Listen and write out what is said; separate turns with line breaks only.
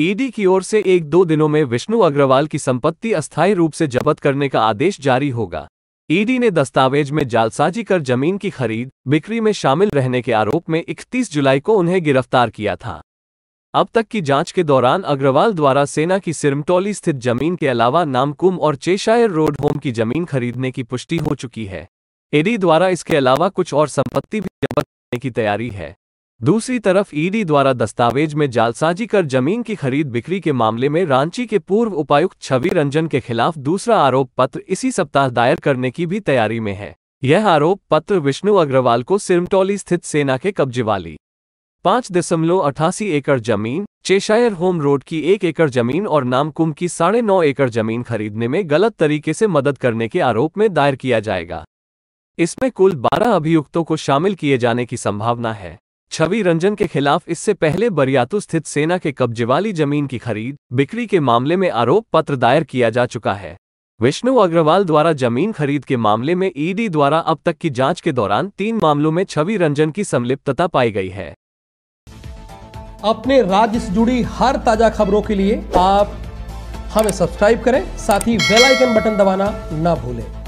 ED की ओर से एक दो दिनों में विष्णु अग्रवाल की संपत्ति अस्थायी रूप से जब्त करने का आदेश जारी होगा ईडी ने दस्तावेज में जालसाजी कर जमीन की खरीद बिक्री में शामिल रहने के आरोप में 31 जुलाई को उन्हें गिरफ्तार किया था अब तक की जांच के दौरान अग्रवाल द्वारा सेना की सिरमटोली स्थित जमीन के अलावा नामकुम और चेशायर रोड होम की जमीन खरीदने की पुष्टि हो चुकी है ईडी द्वारा इसके अलावा कुछ और संपत्ति भी जब्त करने की तैयारी है दूसरी तरफ ईडी द्वारा दस्तावेज में जालसाजी कर जमीन की खरीद बिक्री के मामले में रांची के पूर्व उपायुक्त छवि रंजन के खिलाफ दूसरा आरोप पत्र इसी सप्ताह दायर करने की भी तैयारी में है यह आरोप पत्र विष्णु अग्रवाल को सिरमटौली स्थित सेना के कब्जे वाली पाँच दशमलव अठासी एकड़ जमीन चेशायर होम रोड की एक एकड़ जमीन और नामकुम की साढ़े नौ एकड़ जमीन खरीदने में गलत तरीके से मदद करने के आरोप में दायर किया जाएगा इसमें कुल बारह अभियुक्तों को शामिल किए जाने की संभावना है छवि रंजन के खिलाफ इससे पहले बरियातू स्थित सेना के कब्जे वाली जमीन की खरीद बिक्री के मामले में आरोप पत्र दायर किया जा चुका है विष्णु अग्रवाल द्वारा जमीन खरीद के मामले में ईडी द्वारा अब तक की जांच के दौरान तीन मामलों में छवि रंजन की संलिप्तता पाई गई है
अपने राज्य से जुड़ी हर ताजा खबरों के लिए आप हमें सब्सक्राइब करें साथ ही बेलाइकन बटन दबाना ना भूलें